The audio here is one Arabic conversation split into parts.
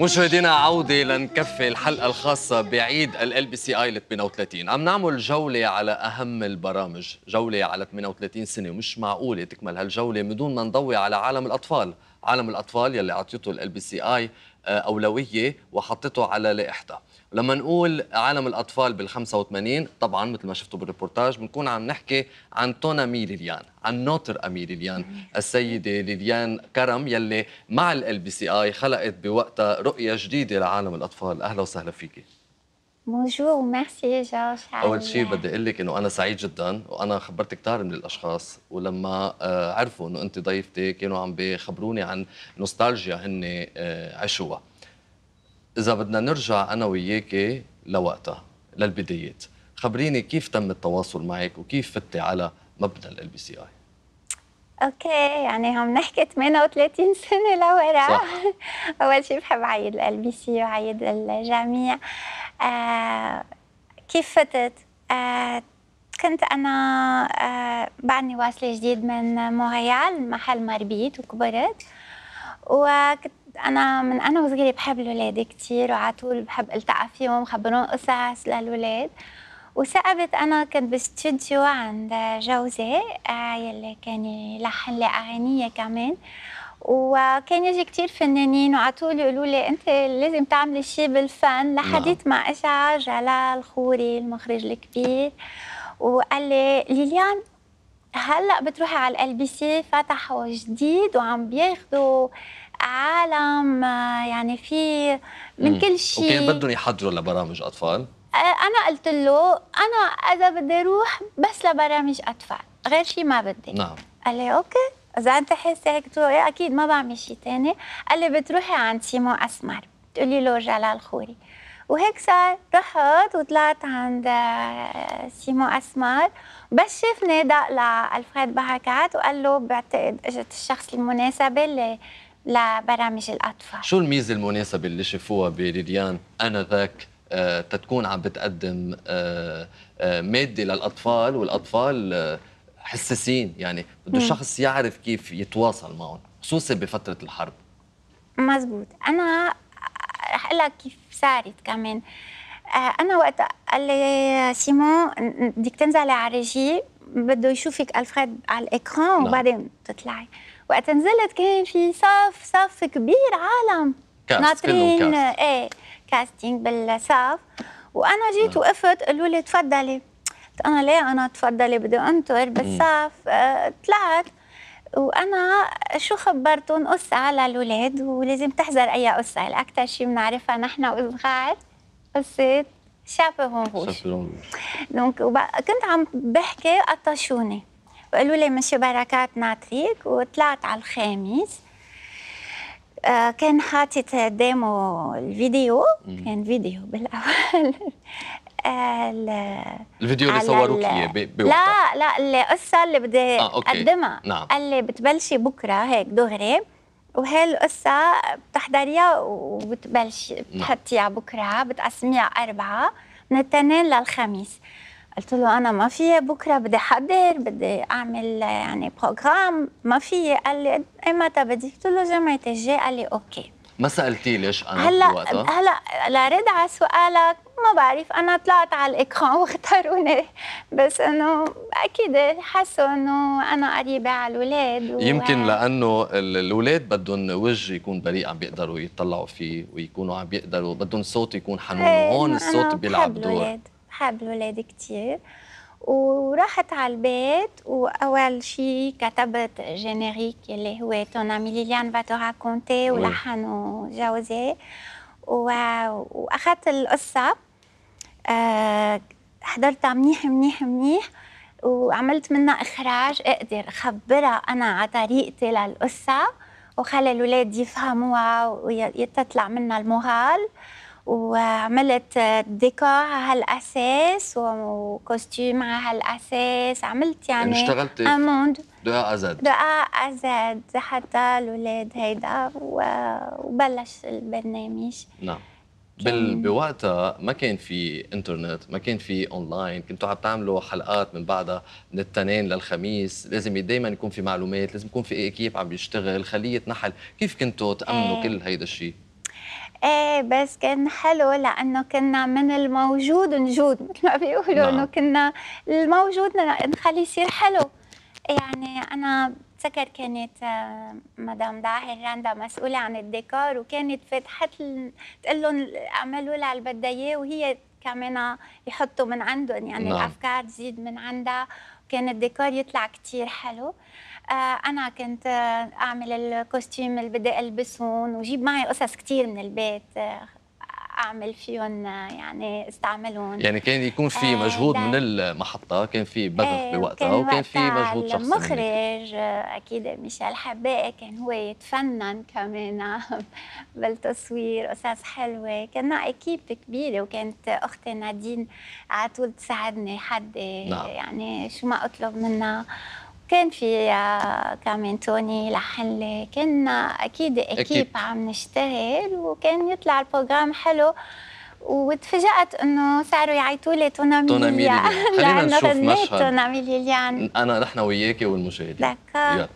مشاهدينا عودة لنكفي الحلقة الخاصة بعيد ال بي سي اي 38 عم نعمل جولة على أهم البرامج جولة على 38 سنة ومش معقولة تكمل هالجولة بدون ما نضوي على عالم الأطفال عالم الأطفال يلي عطيته ال بي سي اي آه، أولوية وحطته على لائحتها لما نقول عالم الأطفال بال85 طبعا مثل ما شفتوا بالريبورتاج بنكون عم نحكي عن مي ليليان عن نوتر أمي ليليان السيدة ليليان كرم يلي مع ال بي سي آي خلقت بوقتها رؤية جديدة لعالم الأطفال أهلا وسهلا فيكي موجود ميرسي جورج اول شيء بدي اقول لك انه انا سعيد جدا وانا خبرت كثار من الاشخاص ولما آه، عرفوا انه انت ضيفتي كانوا عم بخبروني عن نوستالجيا هن آه، عشوها اذا بدنا نرجع انا وياكي لوقتها للبدايات خبريني كيف تم التواصل معك وكيف فتي على مبنى ال بي سي اي اوكي يعني عم نحكي 38 سنه لورا اول شيء بحب عيد ال بي سي وعيد الجميع آه، كيف فتت؟ آه، كنت انا آه، بعدني واصله جديد من موريال محل مربيت وكبرت وكنت انا من انا وصغيره بحب الاولاد كثير وعلى طول بحب التقى فيهم خبرهم قصص للاولاد وثقبت انا كنت بستوديو عند جوزي يلي كان يلحن لي اغانيه كمان وكان يجي كثير فنانين وعلى طول يقولوا لي انت لازم تعملي شيء بالفن لحديت نعم. مع اشعه جلال خوري المخرج الكبير وقال لي ليليان هلا بتروحي على ال بي سي فتحوا جديد وعم بياخذوا عالم يعني في من كل شيء وكان بدهم يحضروا لبرامج اطفال أه، انا قلت له انا اذا بدي اروح بس لبرامج اطفال غير شيء ما بدي نعم قال لي اوكي اذا انت حاسه هيك ايه اكيد ما بعمل شيء ثاني قال لي بتروحي عند سيمو اسمر بتقولي له جلال خوري وهيك صار رحت وطلعت عند آه، سيمو اسمر بس شافني دق لالفريد بهكات وقال له بعتقد اجت الشخص المناسبه اللي لبرامج الاطفال شو الميزه المناسبه اللي شافوها بليليان انذاك تتكون آه، عم بتقدم آه، ماده للاطفال والاطفال حساسين يعني بده شخص يعرف كيف يتواصل معهم خصوصا بفتره الحرب مزبوط انا رح اقول لك كيف صارت كمان آه، انا وقت قال لي سيمون بدك تنزلي على الريجي بده يشوفك الفريد على الاكران نعم. وبعدين تطلعي وقت نزلت كان في صف صف كبير عالم ناطرين ايه كاستينج بالصف وانا جيت نعم. وقفت قالوا لي تفضلي قلت انا ليه انا تفضلي بدي انطر بالصف آه، طلعت وانا شو خبرتهم قصه على الاولاد ولازم تحذر اي قصه الاكثر شيء بنعرفها نحن وصغار قصه شابه هونغوش دونك كنت عم بحكي قطشوني وقالوا لي مشي بركات ناتريك وطلعت على الخامس آه، كان حاطط قدامه الفيديو كان فيديو بالاول الفيديو اللي صوروك اياه لا لا القصه اللي بدي آه، أوكي. اقدمها نعم. قال لي بتبلشي بكره هيك دغري وهي القصة بتحضريها وبتبلشي نعم. بتحطيها بكرة بتقسميها أربعة من التنين للخميس قلت له أنا ما في بكرة بدي أحضر بدي أعمل يعني بروجرام ما في قال لي ايمتى بدي قلت له جمعة الجاي قال لي أوكي ما سالتي ليش انا هلا بوقتها. هلا لرد على سؤالك ما بعرف انا طلعت على الاكران واختاروني بس انه اكيد حسوا انه انا قريبه على الاولاد و... يمكن لانه الاولاد بدهم وجه يكون بريء عم بيقدروا يطلعوا فيه ويكونوا عم بيقدروا بدهم صوت يكون حنون إيه، هون الصوت بيلعب دور بحب الاولاد كثير وراحت على البيت واول شيء كتبت جينيريك اللي هو تون امي ليليان تو راكونتي ولحن جوزي واخذت القصه أه حضرتها منيح منيح منيح وعملت منها اخراج اقدر اخبرها انا على طريقتي للقصه وخلي الاولاد يفهموها ويتطلع منها المغال وعملت ديكور على هالاساس وكوستيم على هالاساس عملت يعني, يعني اشتغلت اموند دعاء ازاد دعاء ازاد حتى الاولاد هيدا وبلش البرنامج نعم بال... بوقتها ما كان في انترنت ما كان في اونلاين كنتوا عم تعملوا حلقات من بعدها من التنين للخميس لازم دائما يكون في معلومات لازم يكون في اكيب إيه، عم بيشتغل خليه نحل كيف كنتوا تامنوا ايه. كل هيدا الشيء ايه بس كان حلو لانه كنا من الموجود نجود مثل ما بيقولوا نعم. انه كنا الموجود نخلي يصير حلو يعني انا بتذكر كانت آه، مدام داهر راندا مسؤوله عن الديكور وكانت فتحت تقول لهم اعملوا لها اللي وهي كمان يحطوا من عندهم يعني نعم. الافكار تزيد من عندها كان الديكور يطلع كثير حلو آه انا كنت اعمل الكوستيم اللي بدي البسهم وجيب معي قصص كثير من البيت آه اعمل فيهم يعني استعملهم يعني كان يكون في آه، مجهود من المحطه كان في بذخ آه، بوقتها وكان في مجهود شخصي المخرج آه، اكيد ميشيل حبائي كان هو يتفنن كمان بالتصوير قصص حلوه كنا اكيب كبيره وكانت اختي نادين على طول تساعدني حد نعم. يعني شو ما اطلب منها كان في كمان توني لحن لي كنا اكيد اكيب عم نشتغل وكان يطلع البروجرام حلو وتفاجأت انه صاروا يعيطوا لي تونا ميليا خلينا نشوف مشهد تونا ميليا انا نحن وياكي والمشاهدين دكا يلا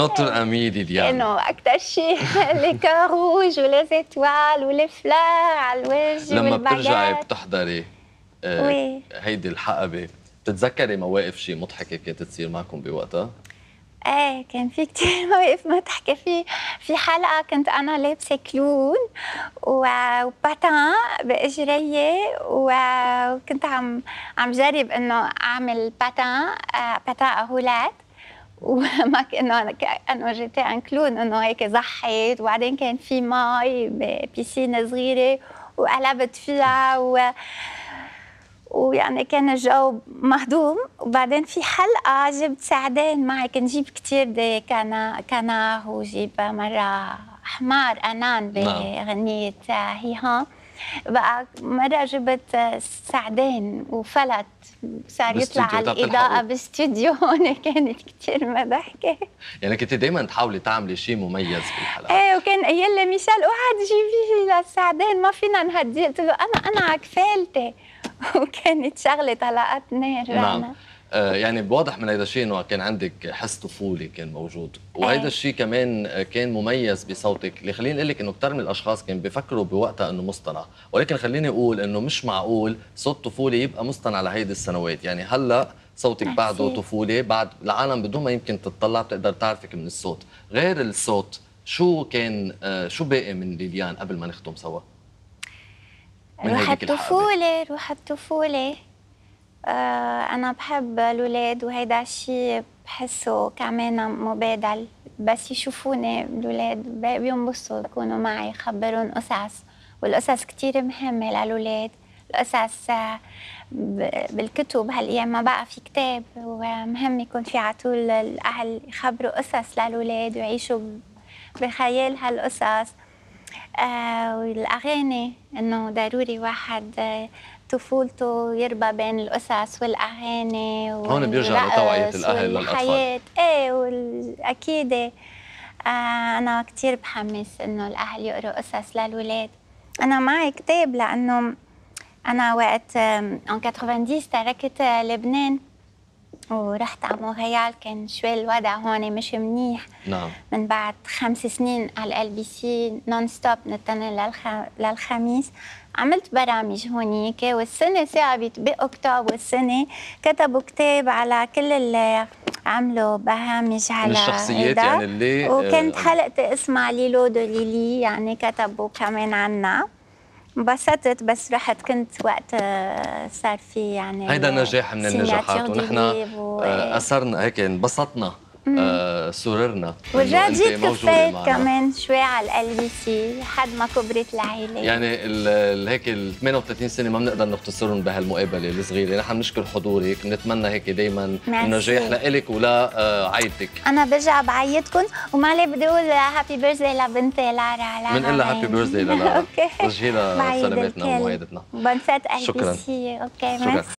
Notre amie Liliane. انه اكثر شيء لي cœurs روج ولا زيتوال ولي fleurs على الوجه لما بترجعي بتحضري آه، هيدي الحقبة بتتذكري مواقف شيء مضحكة كانت تصير معكم بوقتها؟ ايه كان في كثير مواقف مضحكه في في حلقه كنت انا لابسه كلون وباتان باجري وكنت عم عم جرب انه اعمل باتان آه، باتان اهولات وما كانه كانه جيتي انكلون انه هيك زحيت وبعدين كان في مي بيسين صغيره وقلبت فيها و ويعني كان الجو مهضوم وبعدين في حلقه جبت سعدين معي كنت جيب كثير كانا كاناه وجيب مره حمار انان نعم. بغنيه هي ها بقى مره جبت سعدان وفلت صار يطلع على الاضاءه باستوديو هون كانت كثير مضحكه يعني كنت دائما تحاولي تعملي شيء مميز بالحلقه ايه وكان قايل لي ميشيل اوعى جيبي لي للسعدان ما فينا نهديه قلت له انا انا على كفالتي وكانت شغله طلقت نار نعم آه، يعني واضح من هذا الشيء انه كان عندك حس طفولي كان موجود آه. وهذا الشيء كمان آه، كان مميز بصوتك اللي خليني اقول لك انه كثير من الاشخاص كان بيفكروا بوقتها انه مصطنع ولكن خليني اقول انه مش معقول صوت طفولي يبقى مصطنع لهيدي السنوات يعني هلا صوتك بعده طفولي بعد العالم بدون ما يمكن تتطلع بتقدر تعرفك من الصوت غير الصوت شو كان شو باقي من ليليان قبل ما نختم سوا روح الطفولة روح الطفولة آه، أنا بحب الولاد وهيدا شيء بحسه كمان مبادل بس يشوفوني الولاد بينبسطوا يكونوا معي خبرهم قصص والقصص كتير مهمة للولاد القصص آه، بالكتب هالايام ما بقى في كتاب ومهم يكون في على طول الاهل يخبروا قصص للاولاد ويعيشوا بخيال هالقصص آه والاغاني انه ضروري واحد آه، طفولته يربى بين الاسس والاهانه هون بيرجع لتوعيه الاهل للاطفال ايه والاكيد آه، انا كثير بحمس انه الاهل يقروا قصص للولاد انا معي كتاب لانه انا وقت ان 90 تركت لبنان ورحت على مونريال كان شوي الوضع هون مش منيح نعم من بعد خمس سنين على ال بي سي نون ستوب نتنى للخميس عملت برامج هونيك والسنة ثابت بأكتوبر السنة كتبوا كتاب على كل اللي عملوا برامج على الشخصيات يعني اللي وكانت حلقتي آه، اسمها ليلو دو ليلي يعني كتبوا كمان عنا انبسطت بس رحت كنت وقت آه، صار في يعني هيدا نجاح من النجاحات ونحن آه، اثرنا هيك انبسطنا آه، سررنا ورجعت جيت كفيت كمان شوي على بي سي لحد ما كبرت العائله يعني هيك ال 38 سنه ما بنقدر نختصرهم بهالمقابله الصغيره نحن بنشكر حضورك بنتمنى هيك دائما النجاح لإلك ولعائلتك آه، انا برجع بعيطكم ومعلي بدي اقول هابي بيرثداي لبنتي لارا على بنقول لها هابي بيرثداي لارا اوكي رجعي لها سلامتنا ومؤيدتنا بنفات قلبي شكرا اوكي شكرا